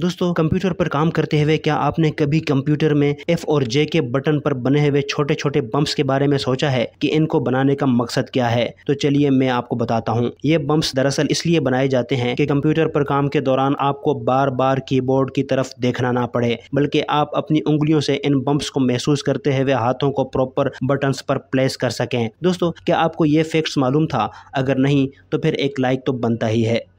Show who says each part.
Speaker 1: दोस्तों कंप्यूटर पर काम करते हुए क्या आपने कभी कंप्यूटर में एफ और जे के बटन पर बने हुए छोटे छोटे बम्प्स के बारे में सोचा है कि इनको बनाने का मकसद क्या है तो चलिए मैं आपको बताता हूँ ये बम्प्स दरअसल इसलिए बनाए जाते हैं कि कंप्यूटर पर काम के दौरान आपको बार बार कीबोर्ड की तरफ देखना ना पड़े बल्कि आप अपनी उंगलियों से इन बम्प्स को महसूस करते हुए हाथों को प्रॉपर बटन पर प्लेस कर सकें दोस्तों क्या आपको ये फैक्ट्स मालूम था अगर नहीं तो फिर एक लाइक तो बनता ही है